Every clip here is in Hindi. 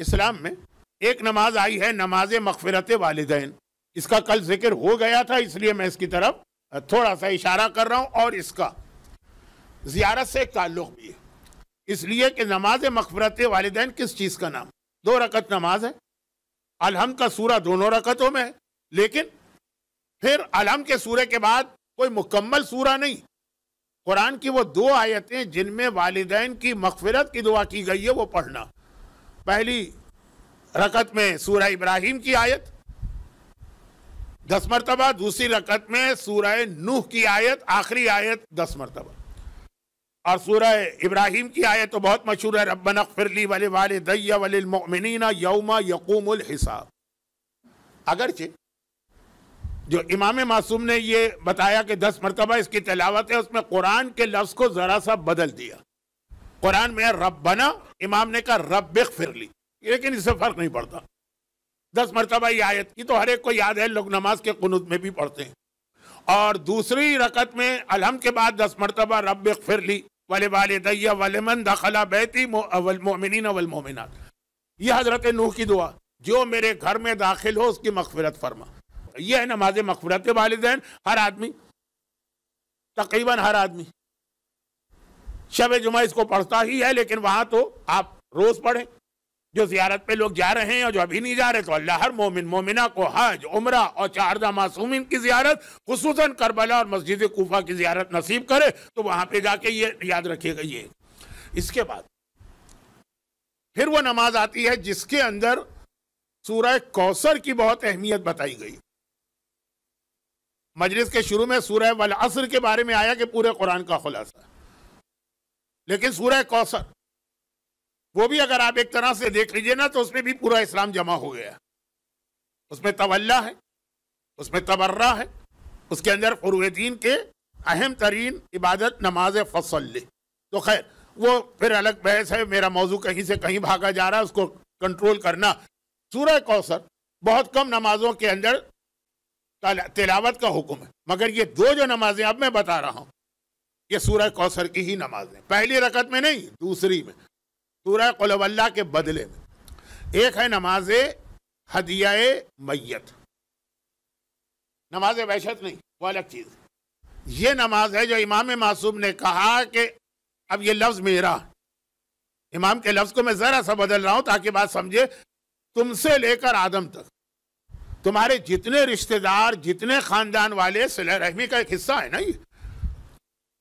इस्लाम में एक नमाज आई है नमाज मकफरत वालदेन इसका कल जिक्र हो गया था इसलिए मैं इसकी तरफ थोड़ा सा इशारा कर रहा हूँ और इसका ज़ियारत से ताल्लुक़ भी है इसलिए कि नमाज मकफरत वालदेन किस चीज़ का नाम दो रकत नमाज है अलहम का सूरा दोनों रकतों में है लेकिन फिर अलहम के सूर्य के बाद कोई मुकम्मल सूरा नहीं कुरान की वो दो आयतें जिनमें वालदेन की मकफरत की दुआ की गई है वो पढ़ना पहली रकत में सूर्य इब्राहिम की आयत दस मरतबा दूसरी रकत में सूर्य नूह की आयत आखिरी आयत दस मरतबा और सूर्य इब्राहिम की आयत तो बहुत मशहूर है रबन वल वाले वाले दैया वलिलमिनना यौमा यकूम हिसाब अगरचे जो इमाम मासूम ने ये बताया कि दस मरतबा इसकी तलावत है उसमें कुरान के लफ्ज़ को ज़रा सा बदल दिया कुरान में रब बना इमाम ने कहा रब फिर ली लेकिन इससे फर्क नहीं पड़ता दस मरतबा ये आयत की तो हर एक को याद है लोग नमाज के कनुत में भी पढ़ते हैं और दूसरी रकत में अलहम के बाद दस मरतबा रब ली वाले वाले दैया वाले मन दखला बैती मोमिन अवल मोमिनत यह हजरत नूह की दुआ जो मेरे घर में दाखिल हो उसकी मकफरत फरमा यह है नमाज मकफरत वालदेन हर आदमी तकरीबन हर आदमी शब जुमा इसको पढ़ता ही है लेकिन वहां तो आप रोज़ पढ़ें जो जियारत पे लोग जा रहे हैं और जो अभी नहीं जा रहे तो अल्लाह हर मोमिन मोमिना को हज उमरा और चारदा मासूमिन की जियारत खसूस करबला और मस्जिद कोफा की जियारत नसीब करे तो वहां पे जाके ये याद रखिएगा ये इसके बाद फिर वो नमाज आती है जिसके अंदर सूरह कौसर की बहुत अहमियत बताई गई मजलिस के शुरू में सूरह वल असर के बारे में आया कि पूरे कुरान का खुलासा लेकिन सूर्य कौशल वो भी अगर आप एक तरह से देख लीजिए ना तो उसमें भी पूरा इस्लाम जमा हो गया उसमें तवल्ला है उसमें तबर्रा है उसके अंदर फरुद्दीन के अहम तरीन इबादत नमाज फसल तो खैर वो फिर अलग बहस है मेरा मौजू कहीं से कहीं भागा जा रहा है उसको कंट्रोल करना सूर्य कौशल बहुत कम नमाजों के अंदर तिलावत का हुक्म है मगर ये दो जो नमाजें अब मैं बता रहा हूँ ये सूरह कौसर की ही नमाज है पहली रकत में नहीं दूसरी में सूर्य कोलवल्ला के बदले में एक है नमाज हदिया मैयत नमाज वहशत नहीं वो अलग चीज़ ये नमाज है जो इमाम मासूम ने कहा कि अब ये लफ्ज़ मेरा इमाम के लफ्ज़ को मैं ज़रा सा बदल रहा हूं ताकि बात समझे तुमसे लेकर आदम तक तुम्हारे जितने रिश्तेदार जितने ख़ानदान वाले सिला रहमी का एक हिस्सा है ना ये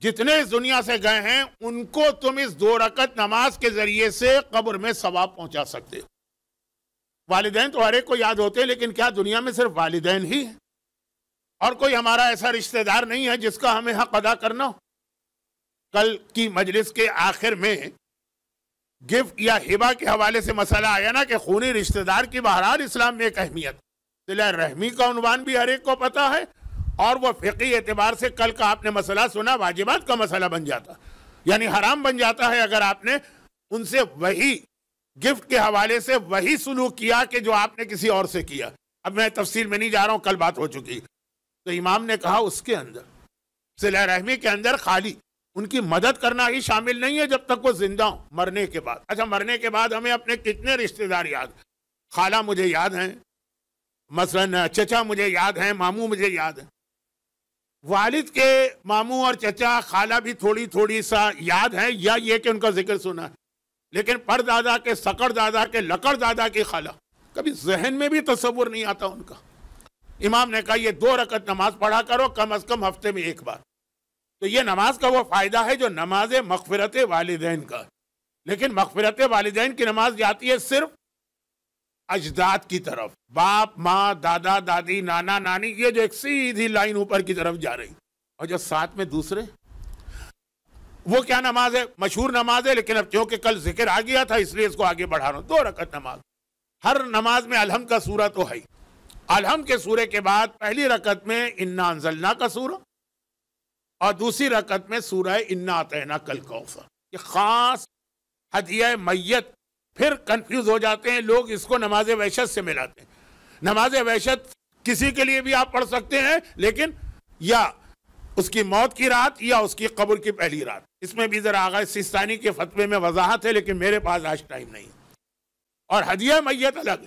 जितने इस दुनिया से गए हैं उनको तुम इस दो रकत नमाज के जरिए से कब्र में सवाब पहुंचा सकते हो वालदेन तो हर एक को याद होते हैं लेकिन क्या दुनिया में सिर्फ वालदेन ही है और कोई हमारा ऐसा रिश्तेदार नहीं है जिसका हमें हक अदा करना हो कल की मजलिस के आखिर में गिफ्ट या हिबा के हवाले से मसला आया ना कि खूनी रिश्तेदार की बहरहाल इस्लाम में एक अहमियत दिला रहमी का उनवान भी हर एक को पता है और वह फ़िकी एतबार से कल का आपने मसला सुना वाजिबात का मसला बन जाता यानी हराम बन जाता है अगर आपने उनसे वही गिफ्ट के हवाले से वही सुलूक किया कि जो आपने किसी और से किया अब मैं तफसील में नहीं जा रहा हूँ कल बात हो चुकी तो इमाम ने कहा उसके अंदर सिला रहमी के अंदर खाली उनकी मदद करना ही शामिल नहीं है जब तक वो जिंदा हो मरने के बाद अच्छा मरने के बाद हमें अपने कितने रिश्तेदार याद खाला मुझे याद हैं मसलन चचा मुझे याद हैं मामू मुझे याद हैं वालिद के मामू और चचा खाला भी थोड़ी थोड़ी सा याद है या ये कि उनका जिक्र सुना है लेकिन पर दादा के सकड़ दादा के लकड़ दादा की खाला कभी जहन में भी तस्वुर नहीं आता उनका इमाम ने कहा ये दो रकत नमाज पढ़ा करो कम अज कम हफ्ते में एक बार तो ये नमाज का वो फ़ायदा है जो नमाज मकफरत वालदेन का लेकिन मगफरत वालदेन की नमाज जाती है सिर्फ अजदाद की तरफ बाप माँ दादा दादी नाना नानी ये जो एक सीधी लाइन ऊपर की तरफ जा रही और जो साथ में दूसरे वो क्या नमाज है मशहूर नमाज है लेकिन अब क्योंकि कल जिक्र आ गया था इसलिए इसको आगे बढ़ा रहा हूँ दो रकत नमाज हर नमाज में अलहम का सूरा तो है अलहम के सूर्य के बाद पहली रकत में इन्ना अनजलना का सूरा और दूसरी रकत में सूर्य इन्ना तैना कल कौफर ये खास हदिया मैयत फिर कंफ्यूज हो जाते हैं लोग इसको नमाज वहशत से मिलाते हैं नमाज वहशत किसी के लिए भी आप पढ़ सकते हैं लेकिन या उसकी मौत की रात या उसकी कब्र की पहली रात इसमें भी ज़रा आगा सिस्तानी के फतवे में वजाहत है लेकिन मेरे पास आज टाइम नहीं और हदिया मैत अलग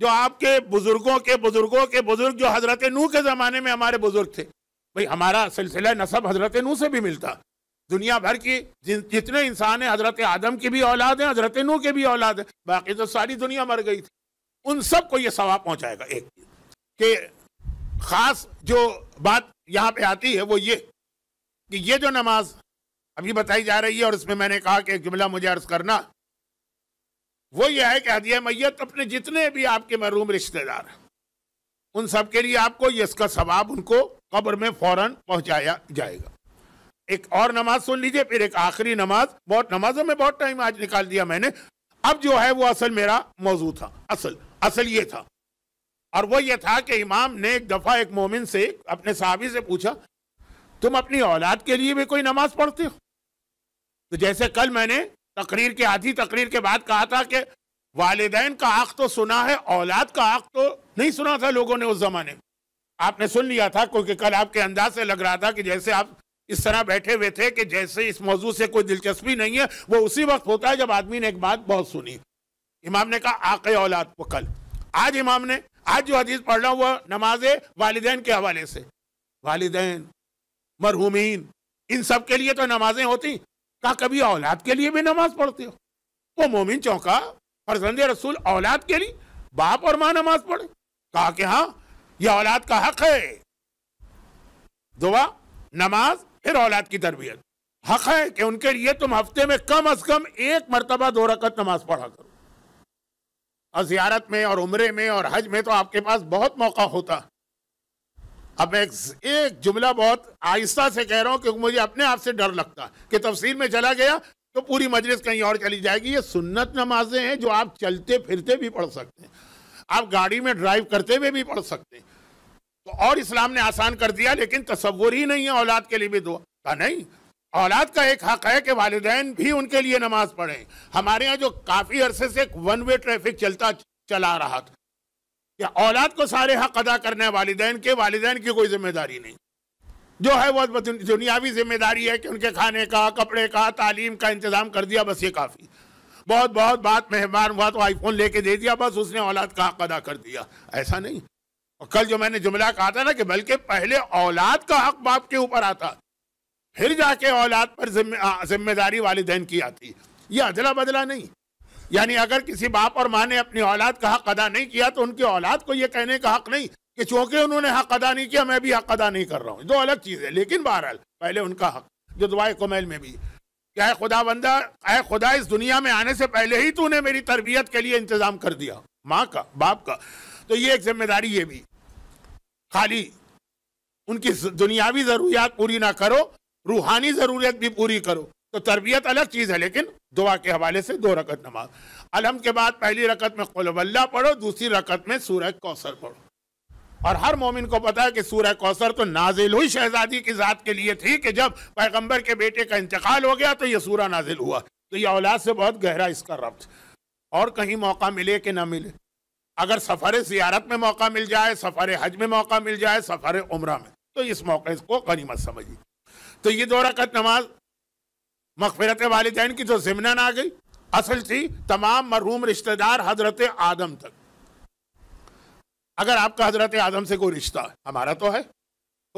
जो आपके बुजुर्गों के बुजुर्गों के बुजुर्ग जो हजरत नू के ज़माने में हमारे बुजुर्ग थे भाई हमारा सिलसिला नसब हजरत नू से भी मिलता दुनिया भर की जितने इंसान हैं हजरत आदम की भी औलाद है हजरत नू के भी औलाद है बाकी तो सारी दुनिया मर गई थी उन सब को ये सवाब पहुंचाएगा एक के खास जो बात यहाँ पे आती है वो ये कि ये जो नमाज अभी बताई जा रही है और इसमें मैंने कहा कि एक जुमला मुझे अर्ज करना वो ये है कि हदिया मैत अपने जितने भी आपके महरूम रिश्तेदार हैं उन सब के लिए आपको ये इसका सवाब उनको कब्र में फौरन पहुंचाया जाएगा एक और नमाज सुन लीजिए फिर एक आखिरी नमाज बहुत नमाजों में बहुत टाइम आज निकाल दिया मैंने अब जो है वो असल मेरा मौजू था असल असल ये था और वो ये था कि इमाम ने एक दफ़ा एक मोमिन से अपने साहबी से पूछा तुम अपनी औलाद के लिए भी कोई नमाज पढ़ते हो तो जैसे कल मैंने तकरीर के आधी तकरीर के बाद कहा था कि वालदेन का हक तो सुना है औलाद का हक तो नहीं सुना था लोगों ने उस जमाने में आपने सुन लिया था क्योंकि कल आपके अंदाज से लग रहा था कि जैसे आप इस तरह बैठे हुए थे कि जैसे इस मौजू से कोई दिलचस्पी नहीं है वो उसी वक्त होता है जब आदमी ने एक बात बहुत सुनी इमाम ने कहा आके औलाद वो कल आज इमाम ने आज जो हदीस पढ़ रहा हूँ वह नमाज वालदेन के हवाले से वालदेन मरहूमिन इन सब के लिए तो नमाजें होती कहा कभी औलाद के लिए भी नमाज पढ़ते हो वो तो मोमिन चौंका फरजंद रसूल औलाद के लिए बाप और माँ नमाज पढ़े कहा कि हाँ यह औलाद का हक है दुआ नमाज फिर औलाद की तरबियत हक है कि उनके लिए तुम हफ्ते में कम अज कम एक मरतबा दो रकत नमाज पढ़ा करो और जियारत में और उम्रे में और हज में तो आपके पास बहुत मौका होता अब एक, एक जुमला बहुत आहिस्ता से कह रहा हूं क्योंकि मुझे अपने आप से डर लगता कि तफसील में चला गया तो पूरी मजलिस कहीं और चली जाएगी ये सुन्नत नमाजें हैं जो आप चलते फिरते भी पढ़ सकते हैं आप गाड़ी में ड्राइव करते हुए भी पढ़ सकते हैं तो और इस्लाम ने आसान कर दिया लेकिन तस्वुर ही नहीं है औलाद के लिए भी दुआ का नहीं औलाद का एक हक है कि वालदेन भी उनके लिए नमाज पढ़े हमारे यहाँ जो काफ़ी अरसे से एक वन वे ट्रैफिक चलता चला रहा था या औलाद को सारे हक अदा करने हैं वालदेन के वालदेन की कोई जिम्मेदारी नहीं जो है वह दुनियावी जिम्मेदारी है कि उनके खाने का कपड़े का तालीम का इंतज़ाम कर दिया बस ये काफ़ी बहुत बहुत बात मेहमान हुआ तो आईफोन लेके दे दिया बस उसने औलाद का हक अदा कर दिया ऐसा नहीं और कल जो मैंने जुमला कहा था ना कि बल्कि पहले औलाद का हक बाप के ऊपर आता फिर जाके औलाद पर जिम्मेदारी वालदेन की आती ये यह अदला बदला नहीं यानी अगर किसी बाप और माँ ने अपनी औलाद का हक अदा नहीं किया तो उनकी औलाद को यह कहने का हक नहीं कि चूंकि उन्होंने हक अदा नहीं किया मैं भी हक अदा नहीं कर रहा हूँ दो अलग चीज़ है लेकिन बहरहाल पहले उनका हक जो दुआ कुमेल में भी क्या खुदा बंदा अः खुदा इस दुनिया में आने से पहले ही तूने मेरी तरबियत के लिए इंतजाम कर दिया माँ का बाप का तो ये एक जिम्मेदारी ये भी खाली उनकी दुनियावी ज़रूरियात पूरी ना करो रूहानी ज़रूरत भी पूरी करो तो तरबियत अलग चीज़ है लेकिन दुआ के हवाले से दो रकत नमाज अलहम के बाद पहली रकत में कुलवल्ला पढ़ो दूसरी रकत में सूरह कौसर पढ़ो और हर मोमिन को पता है कि सूरह कौसर तो नाजिल हुई शहजादी की ज़ात के लिए थी कि जब पैगंबर के बेटे का इंतकाल हो गया तो ये सूरह नाजिल हुआ तो ये औलाद से बहुत गहरा इसका रब्त और कहीं मौका मिले कि ना मिले अगर सफ़र जियारत में मौका मिल जाए सफ़र हज में मौका मिल जाए सफ़र उम्र में तो इस मौके को गनीमत समझिए तो ये दो रकत नमाज मगफरत वाले की जो ज़मनन आ गई असल थी तमाम मरहूम रिश्तेदार हजरत आदम तक अगर आपका हजरत आदम से कोई रिश्ता है हमारा तो है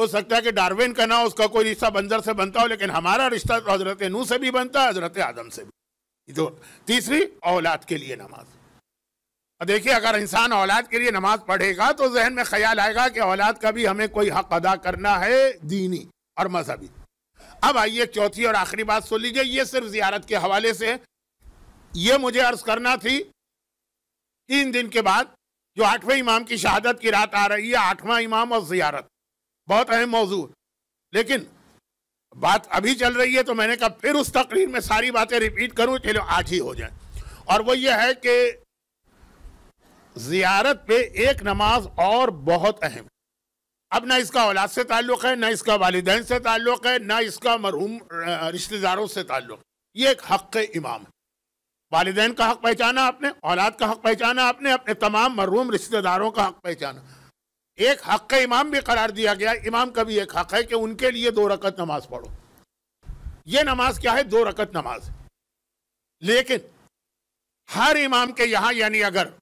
हो सकता है कि डार्विन का ना उसका कोई रिश्ता बंजर से बनता हो लेकिन हमारा रिश्ता तो हजरत नू से भी बनता है हजरत आदम से भी जो तीसरी औलाद के लिए नमाज़ देखिए अगर इंसान औलाद के लिए नमाज पढ़ेगा तो जहन में ख्याल आएगा कि औलाद का भी हमें कोई हक अदा करना है दीनी और मजहबी अब आइए चौथी और आखिरी बात सुन लीजिए ये सिर्फ जियारत के हवाले से ये मुझे अर्ज करना थी तीन दिन के बाद जो आठवें इमाम की शहादत की रात आ रही है आठवां इमाम और जियारत बहुत अहम मौजूद लेकिन बात अभी चल रही है तो मैंने कहा फिर उस तकरीर में सारी बातें रिपीट करूं चलो आज ही हो जाए और वो ये है कि जियारत पे एक नमाज और बहुत अहम अब ना इसका औलाद से ताल्लुक़ है ना इसका वालदेन से ताल्लुक़ है ना इसका मरहूम रिश्तेदारों से ताल्लुक़ ये एक हक़ इमाम है वालदेन का हक़ पहचाना आपने औलाद का हक़ पहचाना आपने अपने तमाम मरहूम रिश्तेदारों का हक़ पहचाना एक हक़ इमाम भी करार दिया गया इमाम का भी एक हक़ है कि उनके लिए दो रकत नमाज पढ़ो ये नमाज क्या है दो रकत नमाज लेकिन हर इमाम के यहाँ यानी अगर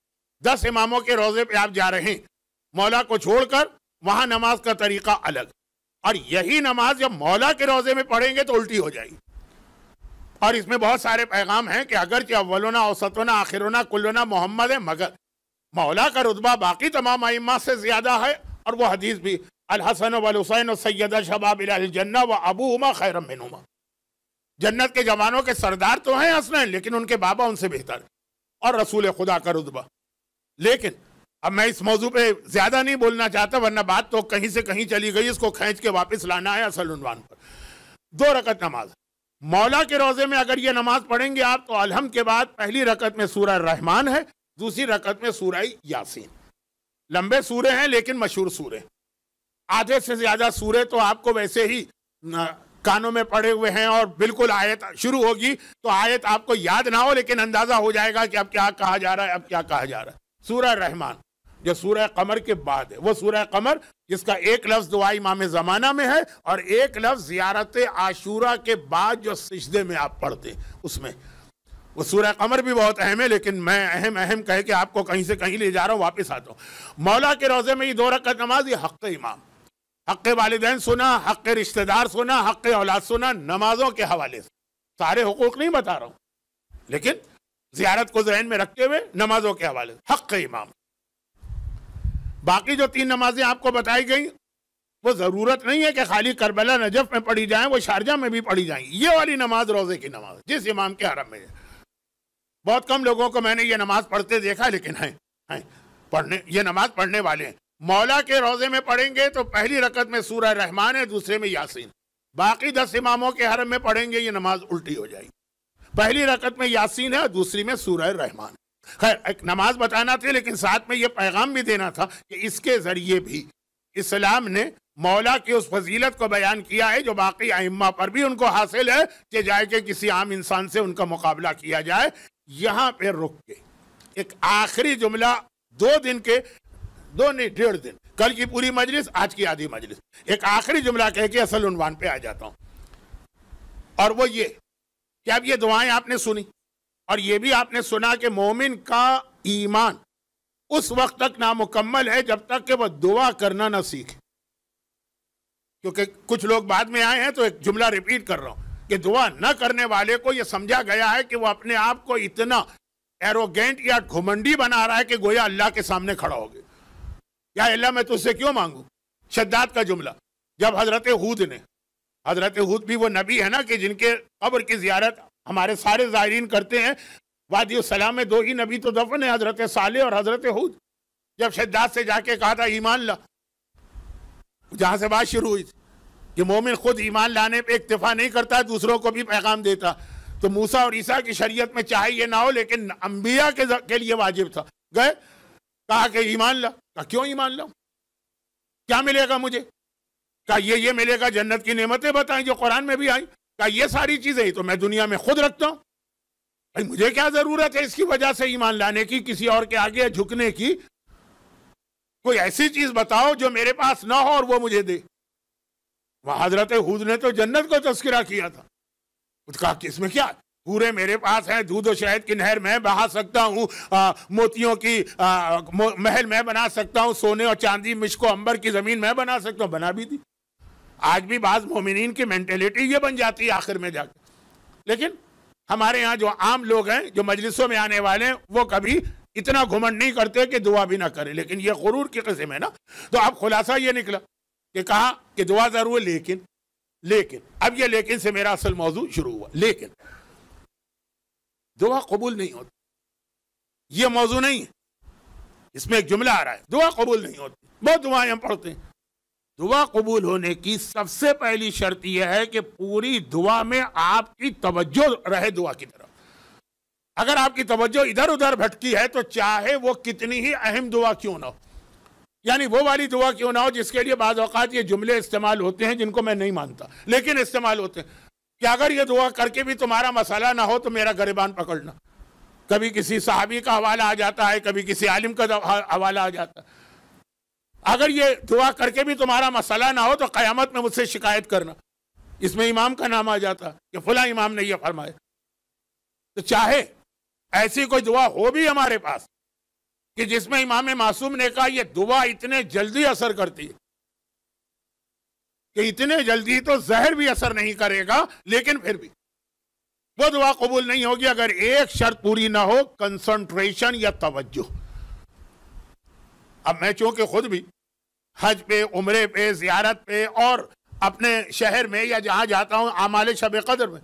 दस इमामों के रोजे पे आप जा रहे हैं मौला को छोड़कर वहां नमाज का तरीका अलग और यही नमाज जब मौला के रोजे में पढ़ेंगे तो उल्टी हो जाएगी और इसमें बहुत सारे पैगाम हैं कि अगरचे अव्वलोना औसतोना आखिरोना कुल्लोना मोहम्मद है मगर मौला का रुतबा बाकी तमाम आइमा से ज़्यादा है और वह हदीस भी अलहसन हुसैन सैयद शबाब जन्ना व अबू उमा खैर बिनुमा जन्नत के जवानों के सरदार तो हैं हसन लेकिन उनके बाबा उनसे बेहतर और रसूल खुदा का रुतबा लेकिन अब मैं इस मौजू पे ज्यादा नहीं बोलना चाहता वरना बात तो कहीं से कहीं चली गई इसको खींच के वापस लाना है असल उनवान पर दो रकत नमाज मौला के रोजे में अगर ये नमाज पढ़ेंगे आप तो अलहम के बाद पहली रकत में सूर रहमान है दूसरी रकत में सूरह यासीन लंबे सूरे हैं लेकिन मशहूर सूरे आधे से ज्यादा सूरे तो आपको वैसे ही कानों में पड़े हुए हैं और बिल्कुल आयत शुरू होगी तो आयत आपको याद ना हो लेकिन अंदाजा हो जाएगा कि अब क्या कहा जा रहा है अब क्या कहा जा रहा है सूर्य रहमान जो सूर्य कमर के बाद है वो सूर्य कमर जिसका एक लफ्ज दुआ इमाम जमाना में है और एक लफ्ज जियारत आशूरा के बाद जो सिजदे में आप पढ़ते उसमें वो सूर्य कमर भी बहुत अहम है लेकिन मैं अहम अहम कह के आपको कहीं से कहीं ले जा रहा हूँ वापस आता हूँ मौला के रोज़े में ये दो रकत नमाज ये हक़ इमाम हक़ वालदेन सुना हक़ रिश्तेदार सुना हक़ औलाद सुना नमाजों के हवाले से सारे हकूक नहीं बता रहा हूँ लेकिन जियारत को जहन में रखते हुए नमाजों के हवाले से हक इमाम बाकी जो तीन नमाजें आपको बताई गई वो ज़रूरत नहीं है कि खाली करबला नजफ में पढ़ी जाए वो शारजा में भी पढ़ी जाएंगी ये वाली नमाज रोज़े की नमाज जिस इमाम के हरम में बहुत कम लोगों को मैंने ये नमाज पढ़ते देखा लेकिन हैं है पढ़ने ये नमाज पढ़ने वाले हैं मौला के रोज़े में पढ़ेंगे तो पहली रकत में सूर्य रहमान है दूसरे में यासीन बाकी दस इमामों के हरम में पढ़ेंगे ये नमाज उल्टी हो जाएगी पहली रकत में यासीन है और दूसरी में सूरह रहमान खैर एक नमाज बताना थी लेकिन साथ में यह पैगाम भी देना था कि इसके ज़रिए भी इस्लाम ने मौला की उस फजीलत को बयान किया है जो बाकी अम्मा पर भी उनको हासिल है कि जाए के किसी आम इंसान से उनका मुकाबला किया जाए यहां पर रुक के एक आखिरी जुमला दो दिन के दो नहीं डेढ़ दिन कल की पूरी मजलिस आज की आधी मजलिस एक आखिरी जुमला कह के असल उनवान पे आ जाता हूँ और वो ये कि अब ये दुआएं आपने सुनी और ये भी आपने सुना कि मोमिन का ईमान उस वक्त तक नामुकम्मल है जब तक कि वह दुआ करना ना सीखे क्योंकि कुछ लोग बाद में आए हैं तो एक जुमला रिपीट कर रहा हूं कि दुआ न करने वाले को यह समझा गया है कि वह अपने आप को इतना एरोगेंट या घुमंडी बना रहा है कि गोया अल्लाह के सामने खड़ा हो गया या अल्लाह मैं तुझसे क्यों मांगू शद्दात का जुमला जब हजरत हूद ने हजरत हूद भी वो नबी है ना कि जिनके कब्र की जियारत हमारे सारे ज़ायरीन करते हैं वादी सलाम में दो ही नबी तो दफन है हजरत साले और हजरत हुद जब शद्दाद से जाके कहा था ईमान ला जहां से बात शुरू हुई कि मोमिन खुद ईमान लाने पर इतफा नहीं करता दूसरों को भी पैगाम देता तो मूसा और ईसा की शरीयत में चाहे ये ना हो लेकिन अम्बिया के, के लिए वाजिब था गए कहा कि ईमान ला क्यों ईमान ला क्या मिलेगा मुझे का ये ये मिलेगा जन्नत की नेमतें बताएं जो कुरान में भी आई का ये सारी चीजें तो मैं दुनिया में खुद रखता हूं भाई मुझे क्या जरूरत है इसकी वजह से ईमान लाने की किसी और के आगे झुकने की कोई ऐसी चीज बताओ जो मेरे पास ना हो और वो मुझे दे वह हजरत हूद ने तो जन्नत को तस्करा किया था उसका किसमें क्या पूरे मेरे पास है दूध और शहद की नहर मैं बहा सकता हूँ मोतियों की आ, मो, महल मैं बना सकता हूँ सोने और चांदी मिश्को अंबर की जमीन मैं बना सकता हूँ बना भी दी आज भी बाज मोमिन की मैंटेलिटी ये बन जाती है आखिर में जाकर लेकिन हमारे यहाँ जो आम लोग हैं जो मजलिसों में आने वाले हैं वो कभी इतना घुमंड नहीं करते कि दुआ भी ना करें लेकिन ये गुरूर की कस्म है ना तो अब खुलासा ये निकला कि कहा कि दुआ ज़रूर लेकिन लेकिन अब ये लेकिन से मेरा असल मौजू शुरू हुआ लेकिन दुआ कबूल नहीं होती ये मौजू नहीं है इसमें एक जुमला आ रहा है दुआ कबूल नहीं होती बहुत दुआएं हम पढ़ते हैं दुआ कबूल होने की सबसे पहली शर्त यह है कि पूरी दुआ में आपकी तवज्जो रहे दुआ की तरफ अगर आपकी तवज्जो इधर उधर भटकी है तो चाहे वो कितनी ही अहम दुआ क्यों ना हो यानी वो वाली दुआ क्यों ना हो जिसके लिए बाज अवकात ये जुमले इस्तेमाल होते हैं जिनको मैं नहीं मानता लेकिन इस्तेमाल होते हैं कि अगर ये दुआ करके भी तुम्हारा मसाला ना हो तो मेरा गरीबान पकड़ना कभी किसी साहबी का हवाला आ जाता है कभी किसी आलिम का हवाला आ जाता है अगर ये दुआ करके भी तुम्हारा मसला ना हो तो क़यामत में मुझसे शिकायत करना इसमें इमाम का नाम आ जाता कि फला इमाम ने यह फरमाया तो चाहे ऐसी कोई दुआ हो भी हमारे पास कि जिसमें इमाम मासूम ने कहा यह दुआ इतने जल्दी असर करती है कि इतने जल्दी तो जहर भी असर नहीं करेगा लेकिन फिर भी वो दुआ कबूल नहीं होगी अगर एक शर्त पूरी ना हो कंसंट्रेशन या तवज्जो अब मैं चूंकि खुद भी हज पे उमरे पे जियारत पे और अपने शहर में या जहाँ जाता हूँ आमाल शब कदर में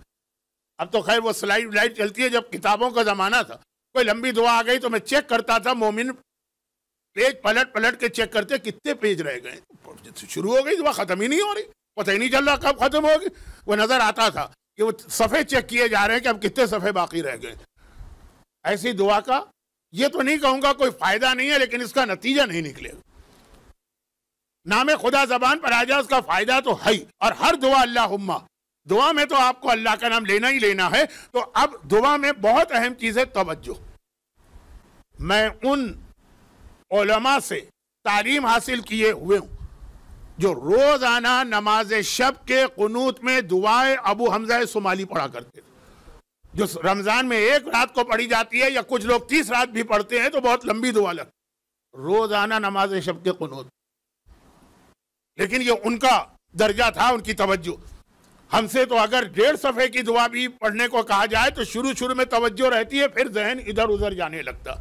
अब तो खैर वो स्लाइड लाइट चलती है जब किताबों का ज़माना था कोई लंबी दुआ आ गई तो मैं चेक करता था मोमिन पेज पलट पलट के चेक करते कितने पेज रह गए शुरू हो गई दुआ ख़त्म ही नहीं हो रही पता ही नहीं चल रहा कब ख़त्म होगी वो नज़र आता था कि वो सफ़े चेक किए जा रहे हैं कि अब कितने सफ़े बाकी रह गए ऐसी दुआ का ये तो नहीं कहूंगा कोई फायदा नहीं है लेकिन इसका नतीजा नहीं निकलेगा नामे खुदा जबान पर आ जाए उसका फायदा तो है और हर दुआ अल्लाह दुआ में तो आपको अल्लाह का नाम लेना ही लेना है तो अब दुआ में बहुत अहम चीज है तवज्जो मैं उन उलमा से तालीम हासिल किए हुए हूं जो रोजाना नमाज शब के कनूत में दुआए अबू हमजा सुमाली पढ़ा करते थे जो रमजान में एक रात को पढ़ी जाती है या कुछ लोग तीस रात भी पढ़ते हैं तो बहुत लंबी दुआ लगती रोजाना नमाज शब के कनूत लेकिन ये उनका दर्जा था उनकी तवज्जो हमसे तो अगर डेढ़ सफ़े की दुआ भी पढ़ने को कहा जाए तो शुरू शुरू में तवज्जो रहती है फिर जहन इधर उधर जाने लगता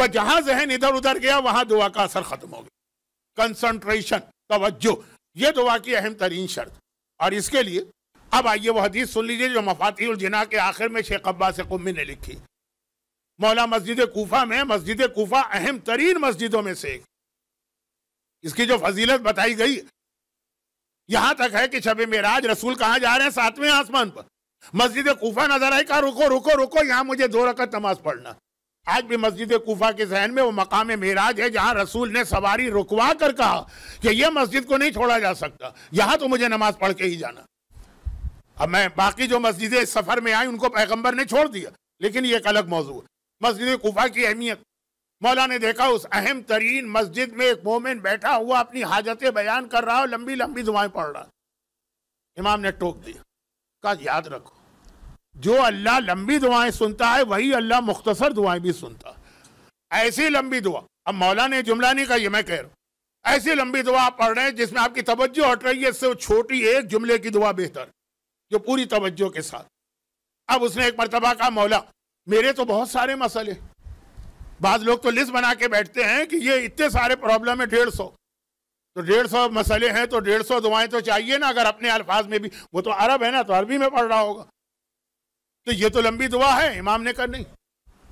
बस जहाँ जहन इधर उधर गया वहां दुआ का असर ख़त्म हो गया कंसंट्रेशन तवज्जो ये दुआ की अहम तरीन शर्त और इसके लिए अब आइए वह हदीस सुन लीजिए जो मफाती जिना के आखिर में शेख अब्बास कुम्मी ने लिखी मौला मस्जिद कोफा में मस्जिद कोफा अहम तरीन मस्जिदों में से इसकी जो फजीलत बताई गई यहां तक है कि शब मेराज रसूल कहाँ जा रहे हैं सातवें आसमान पर मस्जिद कोफा नजर आई कहा रुको रुको रुको यहां मुझे दो रकत नमाज पढ़ना आज भी मस्जिद कोफा के जहन में वो मकाम मेराज है जहां रसूल ने सवारी रुकवा कर कहा कि यह मस्जिद को नहीं छोड़ा जा सकता यहां तो मुझे नमाज पढ़ के ही जाना अब मैं बाकी जो मस्जिदें इस सफर में आई उनको पैगम्बर ने छोड़ दिया लेकिन ये एक अलग मौजूद है मस्जिद कुफा की अहमियत मौला ने देखा उस अहम तरीन मस्जिद में एक मोमिन बैठा हुआ अपनी हाजतें बयान कर रहा और लंबी लंबी दुआएं पढ़ रहा इमाम ने टोक दिया का याद रखो जो अल्लाह लंबी दुआएं सुनता है वही अल्लाह मुख्तसर दुआएं भी सुनता है ऐसी लंबी दुआ अब मौला ने जुमला नहीं कहा मैं कह रहा हूँ ऐसी लंबी दुआ आप पढ़ रहे हैं जिसमें आपकी तवज्जो हट रही है इससे छोटी एक जुमले की दुआ बेहतर जो पूरी तवज्जो के साथ अब उसने एक मरतबा कहा मौला मेरे तो बहुत सारे मसले बाद लोग तो लिस्ट बना के बैठते हैं कि ये इतने सारे प्रॉब्लम है डेढ़ सौ तो डेढ़ सौ मसले हैं तो डेढ़ सौ दुआएं तो चाहिए ना अगर अपने अल्फाज में भी वो तो अरब है ना तो अरबी में पढ़ रहा होगा तो ये तो लंबी दुआ है इमाम ने कर नहीं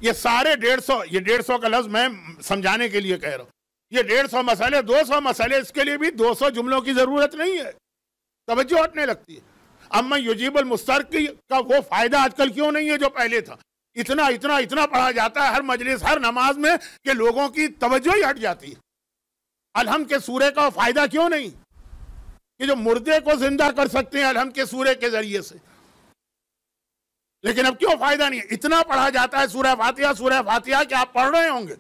ये सारे डेढ़ सौ ये डेढ़ सौ का लफ्ज मैं समझाने के लिए कह रहा हूँ ये डेढ़ सौ मसले दो सौ मसले इसके लिए भी दो सौ जुमलों की ज़रूरत नहीं है तोज्जो हटने लगती है मैं युजीबल मुस्तर का वो फायदा आजकल क्यों नहीं है जो पहले था इतना इतना इतना पढ़ा जाता है हर मजलिस हर नमाज में कि लोगों की तवज्जो ही हट जाती है अलहम के सूर्य का फायदा क्यों नहीं कि जो मुर्दे को जिंदा कर सकते हैं अलहम के सूर्य के जरिए से लेकिन अब क्यों फायदा नहीं है इतना पढ़ा जाता है सूर्य फातिहा सूर्य फातिहा कि आप पढ़ रहे होंगे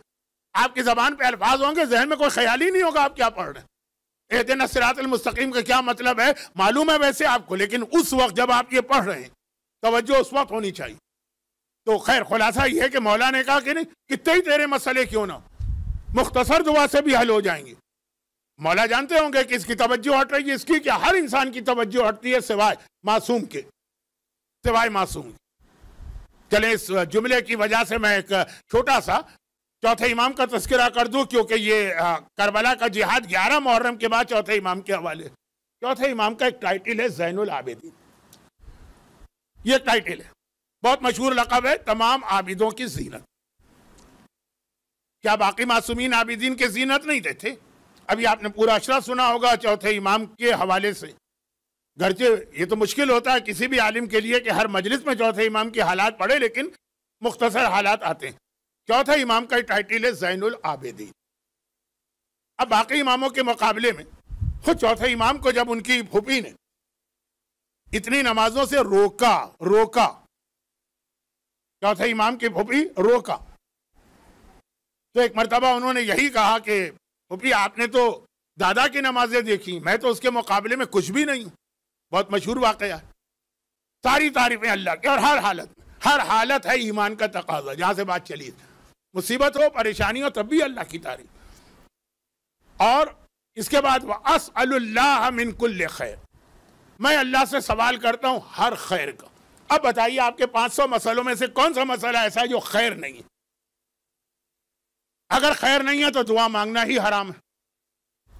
आपकी जबान पे अल्फाज होंगे जहन में कोई ख्याल ही नहीं होगा आप क्या पढ़ रहे हैं एहतना मुस्तकीम का क्या मतलब है मालूम है वैसे आपको लेकिन उस वक्त जब आप ये पढ़ रहे हैं तोज्जो उस वक्त होनी चाहिए तो खैर खुलासा यह है कि मौला ने कहा कि नहीं कितने ही तेरे मसले क्यों ना मुख्तसर दुआ से भी हल हो जाएंगे मौला जानते होंगे कि इसकी तवज्जो हट रही है इसकी क्या हर इंसान की तवज्जो हटती है सिवाय मासूम के सिवाय मासूम चले इस जुमले की वजह से मैं एक छोटा सा चौथे इमाम का तस्करा कर दूं क्योंकि ये करबला का जिहाद ग्यारह मुहर्रम के बाद चौथे इमाम के हवाले चौथे इमाम का एक टाइटल है जैनुल आबिदीन ये टाइटल है बहुत मशहूर लकब है तमाम आबिदों की जीनत क्या बाकी मासूमीन आबिदीन के जीनत नहीं देते अभी आपने पूरा अशरा सुना होगा चौथे इमाम के हवाले से गरचे ये तो मुश्किल होता है किसी भी आलिम के लिए कि हर मजलिस में चौथे इमाम के हालात पड़े लेकिन मुख्तसर हालात आते हैं चौथा इमाम का टाइटल है जैनुल आबेदीन अब बाकी इमामों के मुकाबले में खुद चौथे इमाम को जब उनकी फूफी ने इतनी नमाजों से रोका रोका चौथे इमाम की फूफी रोका तो एक मरतबा उन्होंने यही कहा कि फूफी आपने तो दादा की नमाजें देखी मैं तो उसके मुकाबले में कुछ भी नहीं हूं बहुत मशहूर वाक़ है सारी तारीफें अल्लाह की और हर हालत में हर हालत है ईमान का तकाजा जहां से बात चली मुसीबत हो परेशानी हो तब भी अल्लाह की तारीफ और इसके बाद वह अस अल्लाह मिनकुल्ल खैर मैं अल्लाह से सवाल करता हूँ हर खैर का अब बताइए आपके 500 मसलों में से कौन सा मसला ऐसा है जो खैर नहीं है अगर खैर नहीं है तो दुआ मांगना ही हराम है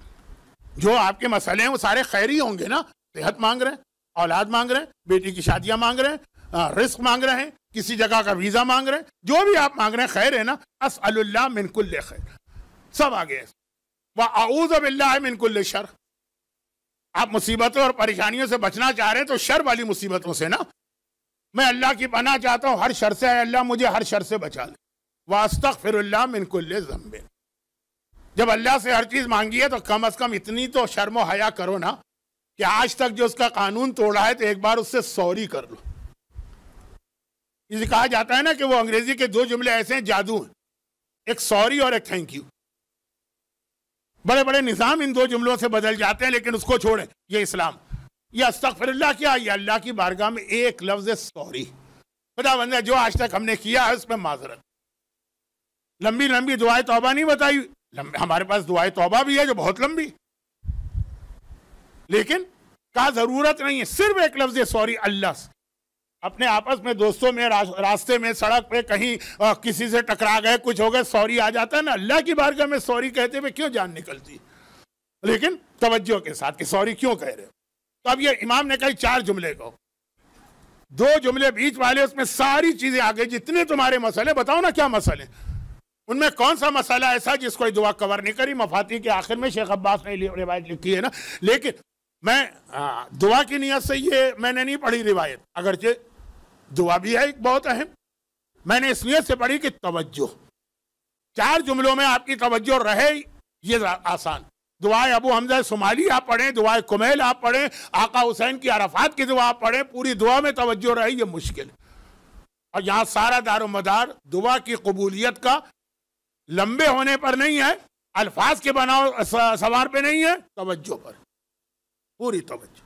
जो आपके मसले हैं वो सारे खैर ही होंगे ना सेहत मांग रहे हैं औलाद मांग रहे हैं बेटी की शादियां मांग रहे हैं रिस्क मांग रहे हैं किसी जगह का वीजा मांग रहे हैं जो भी आप मांग रहे हैं खैर है ना अस अल्लाह मिनकुल्ल खैर सब आगे वह आऊज मिनकुल्ल शर आप मुसीबतों और परेशानियों से बचना चाह रहे हैं तो शर वाली मुसीबतों से ना मैं अल्लाह की पना चाहता हूँ हर शर से अल्लाह मुझे हर शर से बचा ले वास्तक फिर मिनकुल्ल जम्बे जब अल्लाह से हर चीज़ मांगी है तो कम अज़ कम इतनी तो शर्म हया करो ना कि आज तक जो उसका कानून तोड़ा है तो एक बार उससे सॉरी कर लो इसे कहा जाता है ना कि वो अंग्रेजी के दो जुमले ऐसे हैं जादू हैं एक सॉरी और एक थैंक यू बड़े बड़े निज़ाम इन दो जुमलों से बदल जाते हैं लेकिन उसको छोड़ें ये इस्लाम यह अस्तफरल्ला क्या ये अल्लाह की बारगाह में एक लफ्ज़ सॉरी खुदा बंदा जो आज तक हमने किया है उसमें माजरत लंबी लंबी दुआएं तोबा नहीं बताई हमारे पास दुआए तोबा भी है जो बहुत लंबी लेकिन कहा ज़रूरत नहीं है सिर्फ एक लफ्ज़ सॉरी अल्लाह से अपने आपस में दोस्तों में रास्ते में सड़क पे कहीं आ, किसी से टकरा गए कुछ हो गए सॉरी आ जाता है ना अल्लाह की बारगाह में सॉरी कहते हुए क्यों जान निकलती लेकिन तवज्जो के साथ कि सॉरी क्यों कह रहे हो तो अब ये इमाम ने कही चार जुमले को दो जुमले बीच वाले उसमें सारी चीजें आ गई जितने तुम्हारे मसले बताओ ना क्या मसले उनमें कौन सा मसला ऐसा जिसको दुआ कवर नहीं करी मफाती के आखिर में शेख अब्बास ने रिवायत लिखी है ना लेकिन मैं दुआ की नीयत से ये मैंने नहीं पढ़ी रिवायत अगरचे दुआ भी है एक बहुत अहम मैंने इस नीयत से पढ़ी कि तवज्जो चार जुमलों में आपकी तवज्जो रहे ये आसान दुआए अबू हमजा सुमाली आप पढ़ें दुआए कुमेल आप पढ़ें आका हुसैन की अराफात की दुआ आप पढ़ें पूरी दुआ में तवज्जो रहे ये मुश्किल और यहाँ सारा दारो मदार दुआ की कबूलियत का लंबे होने पर नहीं है अल्फाज के बनाव सवार पे नहीं है तवज्जो पर पूरी तवज्जो